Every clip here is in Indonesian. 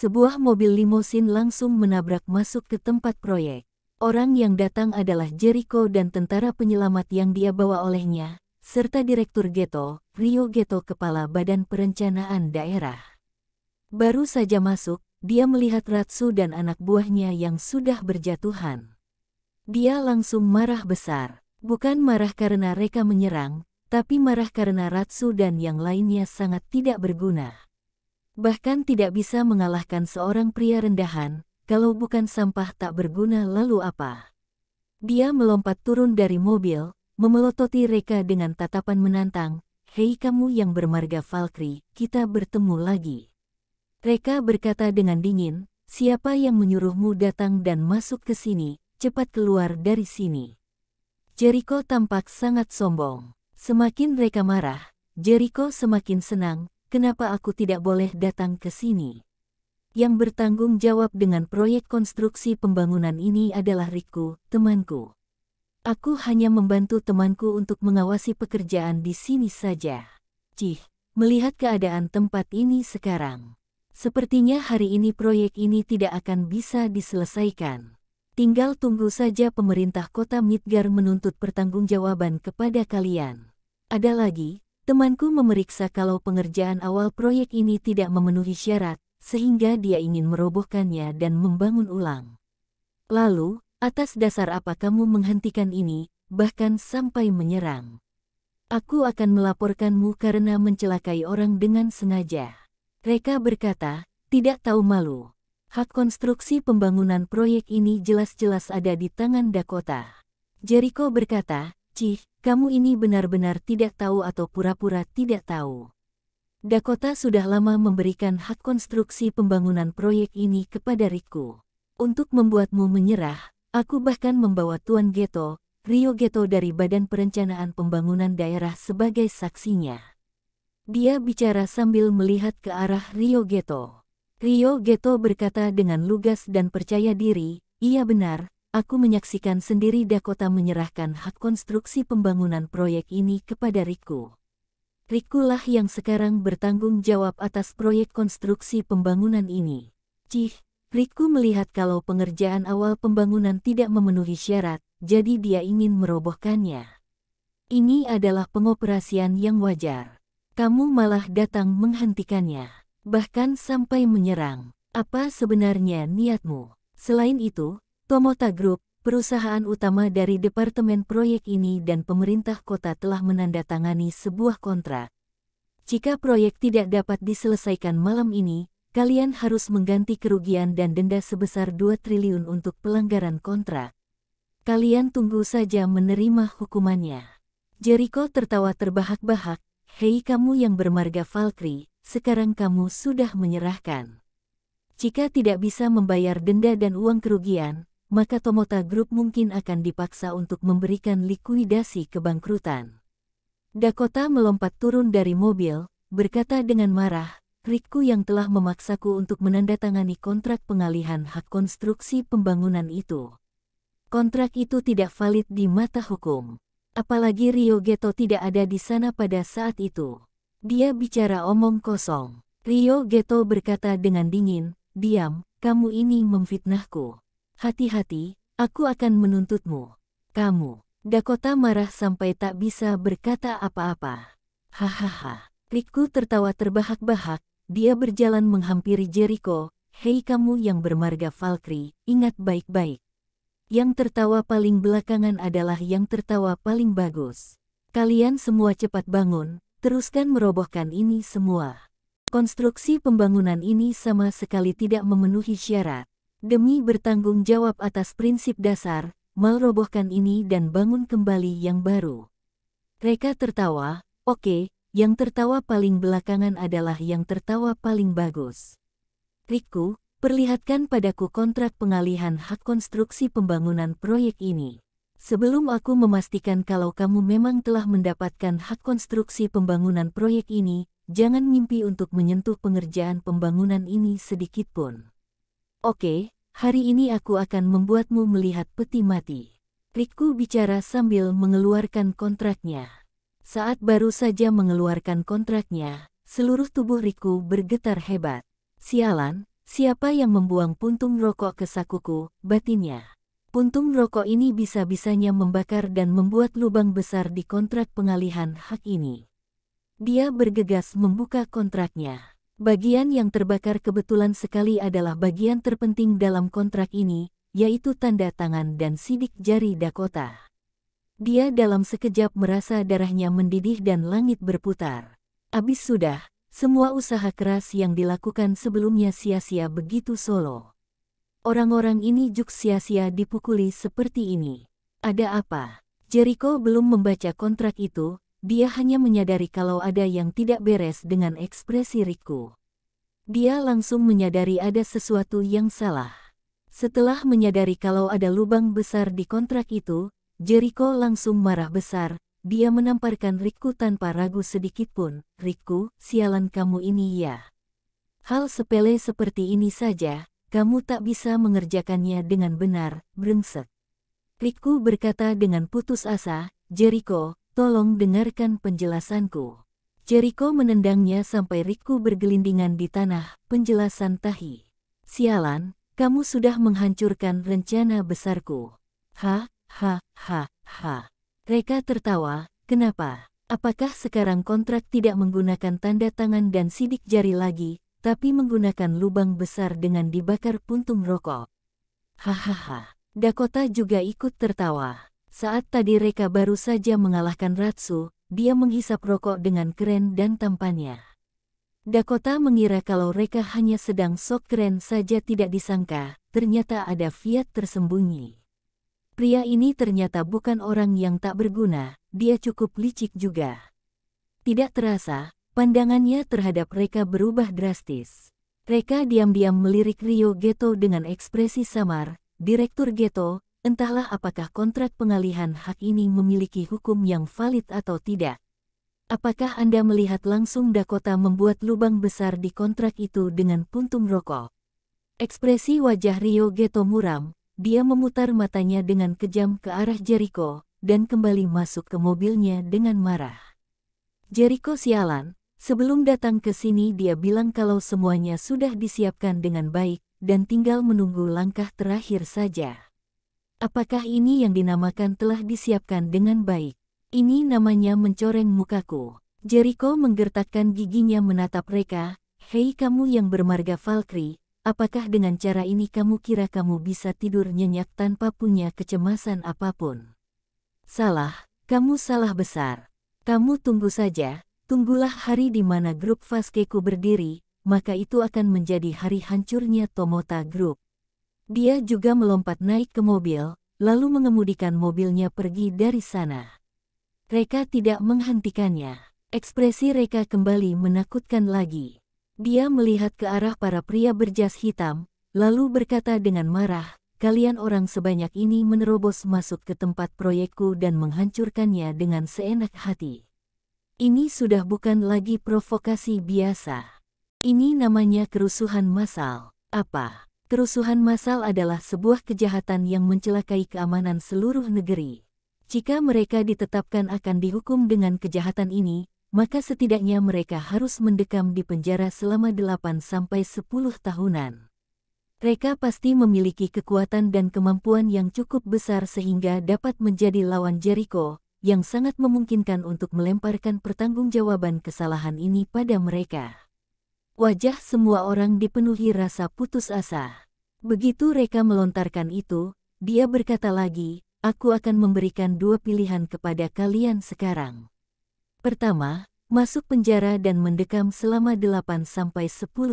Sebuah mobil limusin langsung menabrak masuk ke tempat proyek. Orang yang datang adalah Jericho dan tentara penyelamat yang dia bawa olehnya, serta Direktur Geto, Rio Geto Kepala Badan Perencanaan Daerah. Baru saja masuk, dia melihat Ratsu dan anak buahnya yang sudah berjatuhan. Dia langsung marah besar, bukan marah karena mereka menyerang, tapi marah karena Ratsu dan yang lainnya sangat tidak berguna. Bahkan tidak bisa mengalahkan seorang pria rendahan, kalau bukan sampah tak berguna lalu apa. Dia melompat turun dari mobil, memelototi Reka dengan tatapan menantang, Hei kamu yang bermarga Valkyrie, kita bertemu lagi. Reka berkata dengan dingin, siapa yang menyuruhmu datang dan masuk ke sini, cepat keluar dari sini. Jericho tampak sangat sombong. Semakin Reka marah, Jericho semakin senang, kenapa aku tidak boleh datang ke sini? Yang bertanggung jawab dengan proyek konstruksi pembangunan ini adalah Riku, temanku. Aku hanya membantu temanku untuk mengawasi pekerjaan di sini saja. Cih, melihat keadaan tempat ini sekarang. Sepertinya hari ini proyek ini tidak akan bisa diselesaikan. Tinggal tunggu saja pemerintah kota Midgar menuntut pertanggungjawaban kepada kalian. Ada lagi, Temanku memeriksa kalau pengerjaan awal proyek ini tidak memenuhi syarat, sehingga dia ingin merobohkannya dan membangun ulang. Lalu, atas dasar apa kamu menghentikan ini, bahkan sampai menyerang? Aku akan melaporkanmu karena mencelakai orang dengan sengaja. Reka berkata, tidak tahu malu. Hak konstruksi pembangunan proyek ini jelas-jelas ada di tangan Dakota. Jericho berkata, Cih, kamu ini benar-benar tidak tahu atau pura-pura tidak tahu. Dakota sudah lama memberikan hak konstruksi pembangunan proyek ini kepada Riku. Untuk membuatmu menyerah, aku bahkan membawa Tuan Geto, Rio Geto dari Badan Perencanaan Pembangunan Daerah sebagai saksinya. Dia bicara sambil melihat ke arah Rio Geto. Rio Geto berkata dengan lugas dan percaya diri, iya benar, aku menyaksikan sendiri Dakota menyerahkan hak konstruksi pembangunan proyek ini kepada Riku. Riku lah yang sekarang bertanggung jawab atas proyek konstruksi pembangunan ini. Cih, Riku melihat kalau pengerjaan awal pembangunan tidak memenuhi syarat, jadi dia ingin merobohkannya. Ini adalah pengoperasian yang wajar kamu malah datang menghentikannya, bahkan sampai menyerang. Apa sebenarnya niatmu? Selain itu, Tomota Group, perusahaan utama dari Departemen Proyek ini dan pemerintah kota telah menandatangani sebuah kontrak. Jika proyek tidak dapat diselesaikan malam ini, kalian harus mengganti kerugian dan denda sebesar 2 triliun untuk pelanggaran kontrak. Kalian tunggu saja menerima hukumannya. Jericho tertawa terbahak-bahak, Hei kamu yang bermarga Valkyrie, sekarang kamu sudah menyerahkan. Jika tidak bisa membayar denda dan uang kerugian, maka Tomota Group mungkin akan dipaksa untuk memberikan likuidasi kebangkrutan. Dakota melompat turun dari mobil, berkata dengan marah, "Riku yang telah memaksaku untuk menandatangani kontrak pengalihan hak konstruksi pembangunan itu. Kontrak itu tidak valid di mata hukum. Apalagi Rio Geto tidak ada di sana pada saat itu. Dia bicara omong kosong. Rio Geto berkata dengan dingin, Diam, kamu ini memfitnahku. Hati-hati, aku akan menuntutmu. Kamu, Dakota marah sampai tak bisa berkata apa-apa. Hahaha, Riku tertawa terbahak-bahak, dia berjalan menghampiri Jericho. Hei kamu yang bermarga Valkyrie, ingat baik-baik. Yang tertawa paling belakangan adalah yang tertawa paling bagus. Kalian semua cepat bangun, teruskan merobohkan ini semua. Konstruksi pembangunan ini sama sekali tidak memenuhi syarat demi bertanggung jawab atas prinsip dasar, merobohkan ini dan bangun kembali yang baru. Reka tertawa, oke, okay, yang tertawa paling belakangan adalah yang tertawa paling bagus. Riku, perlihatkan padaku kontrak pengalihan hak konstruksi pembangunan proyek ini. Sebelum aku memastikan kalau kamu memang telah mendapatkan hak konstruksi pembangunan proyek ini, jangan mimpi untuk menyentuh pengerjaan pembangunan ini sedikitpun. Oke, hari ini aku akan membuatmu melihat peti mati. Riku bicara sambil mengeluarkan kontraknya. Saat baru saja mengeluarkan kontraknya, seluruh tubuh Riku bergetar hebat. Sialan, siapa yang membuang puntung rokok ke sakuku, batinnya. Puntung rokok ini bisa-bisanya membakar dan membuat lubang besar di kontrak pengalihan hak ini. Dia bergegas membuka kontraknya. Bagian yang terbakar kebetulan sekali adalah bagian terpenting dalam kontrak ini, yaitu tanda tangan dan sidik jari Dakota. Dia dalam sekejap merasa darahnya mendidih dan langit berputar. Abis sudah, semua usaha keras yang dilakukan sebelumnya sia-sia begitu solo. Orang-orang ini juk sia-sia dipukuli seperti ini. Ada apa? Jericho belum membaca kontrak itu, dia hanya menyadari kalau ada yang tidak beres dengan ekspresi Riku. Dia langsung menyadari ada sesuatu yang salah. Setelah menyadari kalau ada lubang besar di kontrak itu, Jericho langsung marah besar. Dia menamparkan Riku tanpa ragu sedikit pun. Riku, sialan kamu ini ya. Hal sepele seperti ini saja, kamu tak bisa mengerjakannya dengan benar, brengsek. Riku berkata dengan putus asa, Jericho, tolong dengarkan penjelasanku. Jericho menendangnya sampai Riku bergelindingan di tanah, penjelasan Tahi. Sialan, kamu sudah menghancurkan rencana besarku. Ha, ha, ha, ha. Reka tertawa, kenapa? Apakah sekarang kontrak tidak menggunakan tanda tangan dan sidik jari lagi, tapi menggunakan lubang besar dengan dibakar puntung rokok. Hahaha, Dakota juga ikut tertawa. Saat tadi Reka baru saja mengalahkan Ratsu, dia menghisap rokok dengan keren dan tampannya. Dakota mengira kalau Reka hanya sedang sok keren saja tidak disangka, ternyata ada Fiat tersembunyi. Pria ini ternyata bukan orang yang tak berguna, dia cukup licik juga. Tidak terasa, pandangannya terhadap Reka berubah drastis. Reka diam-diam melirik Rio Geto dengan ekspresi samar, Direktur Geto, entahlah apakah kontrak pengalihan hak ini memiliki hukum yang valid atau tidak. Apakah Anda melihat langsung Dakota membuat lubang besar di kontrak itu dengan puntung rokok? Ekspresi wajah Rio Geto muram, dia memutar matanya dengan kejam ke arah Jericho, dan kembali masuk ke mobilnya dengan marah. Jericho sialan, sebelum datang ke sini dia bilang kalau semuanya sudah disiapkan dengan baik, dan tinggal menunggu langkah terakhir saja. Apakah ini yang dinamakan telah disiapkan dengan baik? Ini namanya mencoreng mukaku. Jericho menggertakkan giginya menatap mereka. Hei kamu yang bermarga Valkyrie, apakah dengan cara ini kamu kira kamu bisa tidur nyenyak tanpa punya kecemasan apapun? Salah, kamu salah besar. Kamu tunggu saja, tunggulah hari di mana grup Vaskeku berdiri, maka itu akan menjadi hari hancurnya Tomota Group. Dia juga melompat naik ke mobil, lalu mengemudikan mobilnya pergi dari sana. Reka tidak menghentikannya. Ekspresi Reka kembali menakutkan lagi. Dia melihat ke arah para pria berjas hitam, lalu berkata dengan marah, kalian orang sebanyak ini menerobos masuk ke tempat proyekku dan menghancurkannya dengan seenak hati. Ini sudah bukan lagi provokasi biasa. Ini namanya kerusuhan massal. Apa? Kerusuhan massal adalah sebuah kejahatan yang mencelakai keamanan seluruh negeri. Jika mereka ditetapkan akan dihukum dengan kejahatan ini, maka setidaknya mereka harus mendekam di penjara selama 8 sampai 10 tahunan. Mereka pasti memiliki kekuatan dan kemampuan yang cukup besar sehingga dapat menjadi lawan Jericho, yang sangat memungkinkan untuk melemparkan pertanggungjawaban kesalahan ini pada mereka. Wajah semua orang dipenuhi rasa putus asa. Begitu mereka melontarkan itu, dia berkata lagi, aku akan memberikan dua pilihan kepada kalian sekarang. Pertama, masuk penjara dan mendekam selama 8-10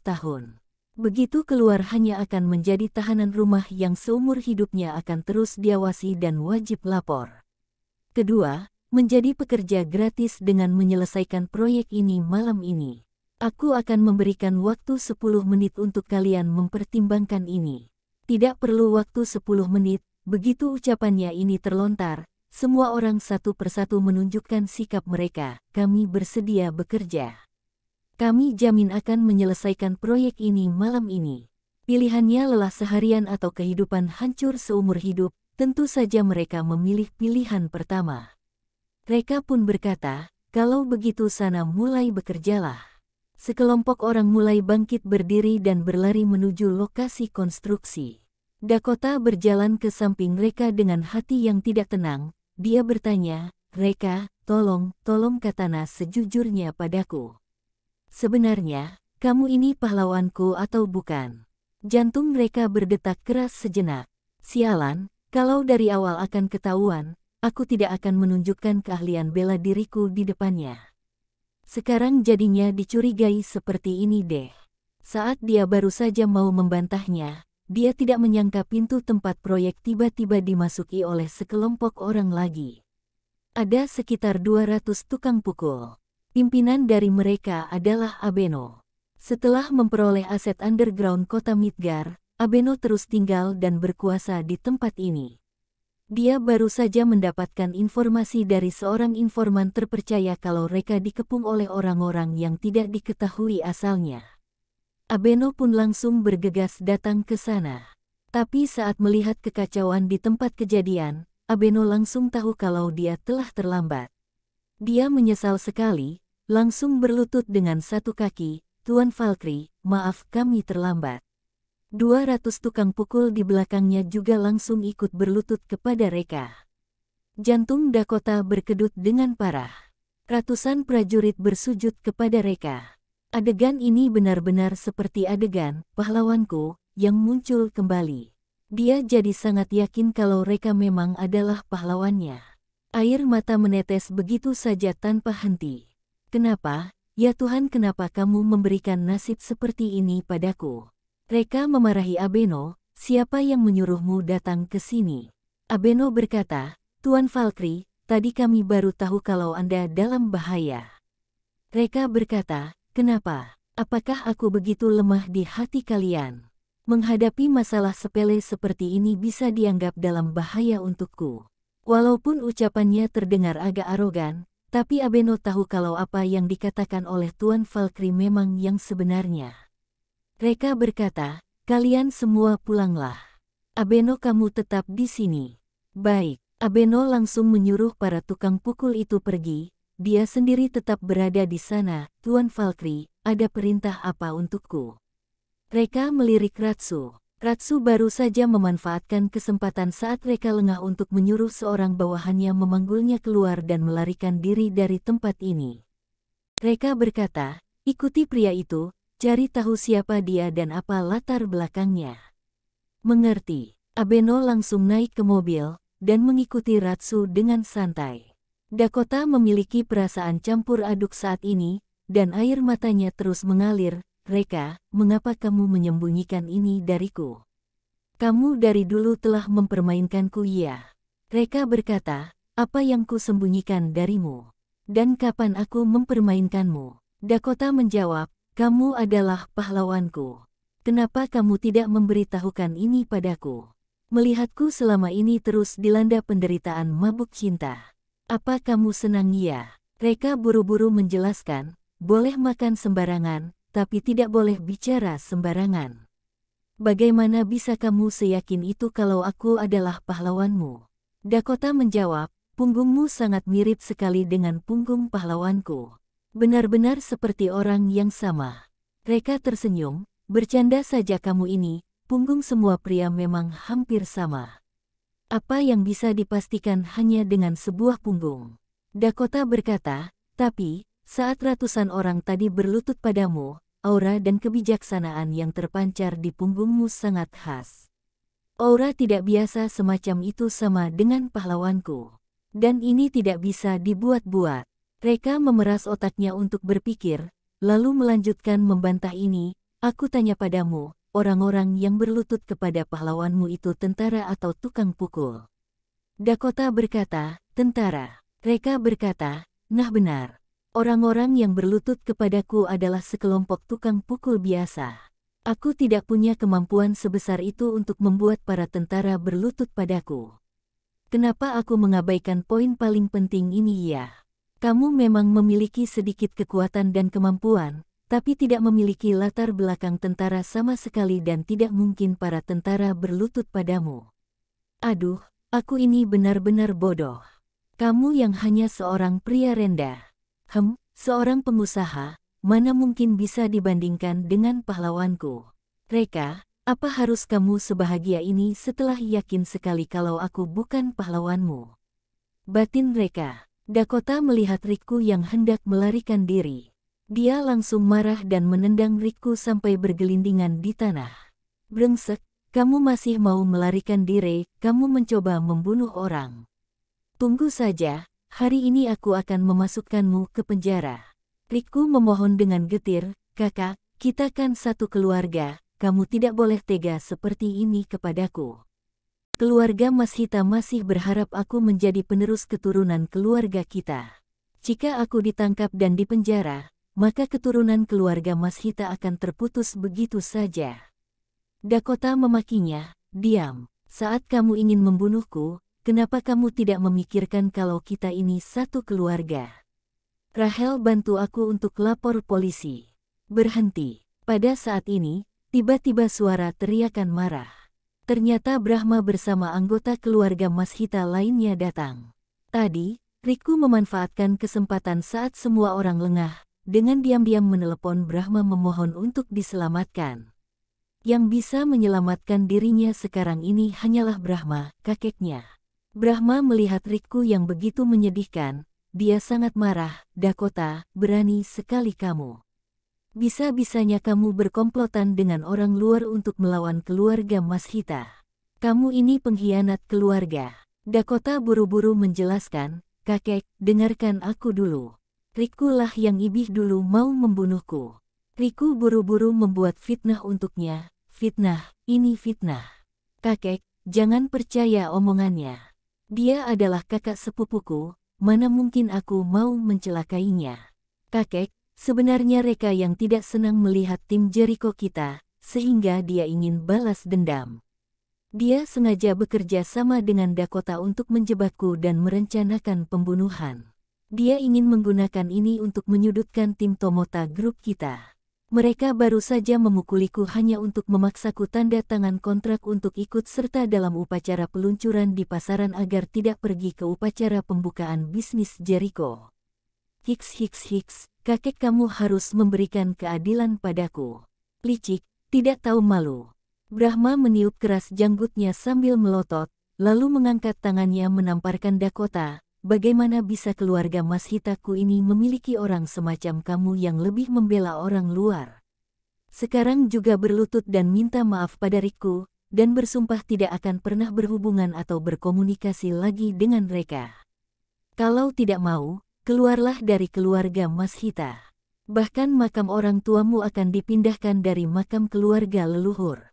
tahun. Begitu keluar hanya akan menjadi tahanan rumah yang seumur hidupnya akan terus diawasi dan wajib lapor. Kedua, menjadi pekerja gratis dengan menyelesaikan proyek ini malam ini. Aku akan memberikan waktu 10 menit untuk kalian mempertimbangkan ini. Tidak perlu waktu 10 menit, begitu ucapannya ini terlontar, semua orang satu persatu menunjukkan sikap mereka, kami bersedia bekerja. Kami jamin akan menyelesaikan proyek ini malam ini. Pilihannya lelah seharian atau kehidupan hancur seumur hidup, tentu saja mereka memilih pilihan pertama. Mereka pun berkata, kalau begitu sana mulai bekerjalah sekelompok orang mulai bangkit berdiri dan berlari menuju lokasi konstruksi. Dakota berjalan ke samping mereka dengan hati yang tidak tenang. Dia bertanya, Reka, tolong, tolong katana sejujurnya padaku. Sebenarnya, kamu ini pahlawanku atau bukan? Jantung mereka berdetak keras sejenak. Sialan, kalau dari awal akan ketahuan, aku tidak akan menunjukkan keahlian bela diriku di depannya. Sekarang jadinya dicurigai seperti ini deh. Saat dia baru saja mau membantahnya, dia tidak menyangka pintu tempat proyek tiba-tiba dimasuki oleh sekelompok orang lagi. Ada sekitar 200 tukang pukul. Pimpinan dari mereka adalah Abeno. Setelah memperoleh aset underground kota Midgar, Abeno terus tinggal dan berkuasa di tempat ini. Dia baru saja mendapatkan informasi dari seorang informan terpercaya kalau mereka dikepung oleh orang-orang yang tidak diketahui asalnya. Abeno pun langsung bergegas datang ke sana. Tapi saat melihat kekacauan di tempat kejadian, Abeno langsung tahu kalau dia telah terlambat. Dia menyesal sekali, langsung berlutut dengan satu kaki, Tuan Valkyrie, maaf kami terlambat. Dua ratus tukang pukul di belakangnya juga langsung ikut berlutut kepada Reka. Jantung Dakota berkedut dengan parah. Ratusan prajurit bersujud kepada Reka. Adegan ini benar-benar seperti adegan pahlawanku yang muncul kembali. Dia jadi sangat yakin kalau Reka memang adalah pahlawannya. Air mata menetes begitu saja tanpa henti. Kenapa, ya Tuhan kenapa kamu memberikan nasib seperti ini padaku? Reka memarahi Abeno, siapa yang menyuruhmu datang ke sini? Abeno berkata, Tuan Valkyrie, tadi kami baru tahu kalau Anda dalam bahaya. Reka berkata, kenapa? Apakah aku begitu lemah di hati kalian? Menghadapi masalah sepele seperti ini bisa dianggap dalam bahaya untukku. Walaupun ucapannya terdengar agak arogan, tapi Abeno tahu kalau apa yang dikatakan oleh Tuan Valkyrie memang yang sebenarnya. Reka berkata, kalian semua pulanglah. Abeno kamu tetap di sini. Baik, Abeno langsung menyuruh para tukang pukul itu pergi, dia sendiri tetap berada di sana, Tuan Valkyrie, ada perintah apa untukku? Reka melirik Ratsu. Ratsu baru saja memanfaatkan kesempatan saat Reka lengah untuk menyuruh seorang bawahannya memanggulnya keluar dan melarikan diri dari tempat ini. Reka berkata, ikuti pria itu, Cari tahu siapa dia dan apa latar belakangnya. Mengerti, Abeno langsung naik ke mobil dan mengikuti Ratsu dengan santai. Dakota memiliki perasaan campur aduk saat ini, dan air matanya terus mengalir. Reka, mengapa kamu menyembunyikan ini dariku? Kamu dari dulu telah mempermainkanku ya. Reka berkata, apa yang ku sembunyikan darimu? Dan kapan aku mempermainkanmu? Dakota menjawab, kamu adalah pahlawanku. Kenapa kamu tidak memberitahukan ini padaku? Melihatku selama ini terus dilanda penderitaan mabuk cinta. Apa kamu senang ya? Reka buru-buru menjelaskan, boleh makan sembarangan, tapi tidak boleh bicara sembarangan. Bagaimana bisa kamu seyakin itu kalau aku adalah pahlawanmu? Dakota menjawab, punggungmu sangat mirip sekali dengan punggung pahlawanku. Benar-benar seperti orang yang sama. Reka tersenyum, bercanda saja kamu ini, punggung semua pria memang hampir sama. Apa yang bisa dipastikan hanya dengan sebuah punggung. Dakota berkata, tapi, saat ratusan orang tadi berlutut padamu, aura dan kebijaksanaan yang terpancar di punggungmu sangat khas. Aura tidak biasa semacam itu sama dengan pahlawanku. Dan ini tidak bisa dibuat-buat. Reka memeras otaknya untuk berpikir, lalu melanjutkan membantah ini, aku tanya padamu, orang-orang yang berlutut kepada pahlawanmu itu tentara atau tukang pukul. Dakota berkata, tentara. Reka berkata, nah benar. Orang-orang yang berlutut kepadaku adalah sekelompok tukang pukul biasa. Aku tidak punya kemampuan sebesar itu untuk membuat para tentara berlutut padaku. Kenapa aku mengabaikan poin paling penting ini ya? Kamu memang memiliki sedikit kekuatan dan kemampuan, tapi tidak memiliki latar belakang tentara sama sekali dan tidak mungkin para tentara berlutut padamu. Aduh, aku ini benar-benar bodoh. Kamu yang hanya seorang pria rendah. Hem, seorang pengusaha, mana mungkin bisa dibandingkan dengan pahlawanku. Reka, apa harus kamu sebahagia ini setelah yakin sekali kalau aku bukan pahlawanmu? Batin Reka Dakota melihat Riku yang hendak melarikan diri. Dia langsung marah dan menendang Riku sampai bergelindingan di tanah. Brengsek, kamu masih mau melarikan diri, kamu mencoba membunuh orang. Tunggu saja, hari ini aku akan memasukkanmu ke penjara. Riku memohon dengan getir, kakak, kita kan satu keluarga, kamu tidak boleh tega seperti ini kepadaku. Keluarga Mas Hita masih berharap aku menjadi penerus keturunan keluarga kita. Jika aku ditangkap dan dipenjara, maka keturunan keluarga Mas Hita akan terputus begitu saja. Dakota memakinya, diam. Saat kamu ingin membunuhku, kenapa kamu tidak memikirkan kalau kita ini satu keluarga? Rahel bantu aku untuk lapor polisi. Berhenti. Pada saat ini, tiba-tiba suara teriakan marah. Ternyata Brahma bersama anggota keluarga Mas Hita lainnya datang. Tadi, Riku memanfaatkan kesempatan saat semua orang lengah, dengan diam-diam menelepon Brahma memohon untuk diselamatkan. Yang bisa menyelamatkan dirinya sekarang ini hanyalah Brahma, kakeknya. Brahma melihat Riku yang begitu menyedihkan, dia sangat marah, Dakota, berani sekali kamu. Bisa-bisanya kamu berkomplotan dengan orang luar untuk melawan keluarga Mas Hita. Kamu ini pengkhianat keluarga. Dakota buru-buru menjelaskan, kakek, dengarkan aku dulu. Riku lah yang ibih dulu mau membunuhku. Riku buru-buru membuat fitnah untuknya. Fitnah, ini fitnah. Kakek, jangan percaya omongannya. Dia adalah kakak sepupuku, mana mungkin aku mau mencelakainya. Kakek, Sebenarnya Reka yang tidak senang melihat tim Jericho kita, sehingga dia ingin balas dendam. Dia sengaja bekerja sama dengan Dakota untuk menjebakku dan merencanakan pembunuhan. Dia ingin menggunakan ini untuk menyudutkan tim Tomota Group kita. Mereka baru saja memukuliku hanya untuk memaksaku tanda tangan kontrak untuk ikut serta dalam upacara peluncuran di pasaran agar tidak pergi ke upacara pembukaan bisnis Jericho. Hicks Hicks Hicks, kakek kamu harus memberikan keadilan padaku. Licik, tidak tahu malu. Brahma meniup keras janggutnya sambil melotot, lalu mengangkat tangannya menamparkan Dakota, bagaimana bisa keluarga Mas Hitaku ini memiliki orang semacam kamu yang lebih membela orang luar. Sekarang juga berlutut dan minta maaf pada Riku, dan bersumpah tidak akan pernah berhubungan atau berkomunikasi lagi dengan mereka. Kalau tidak mau, keluarlah dari keluarga Mas Hita. Bahkan makam orang tuamu akan dipindahkan dari makam keluarga leluhur.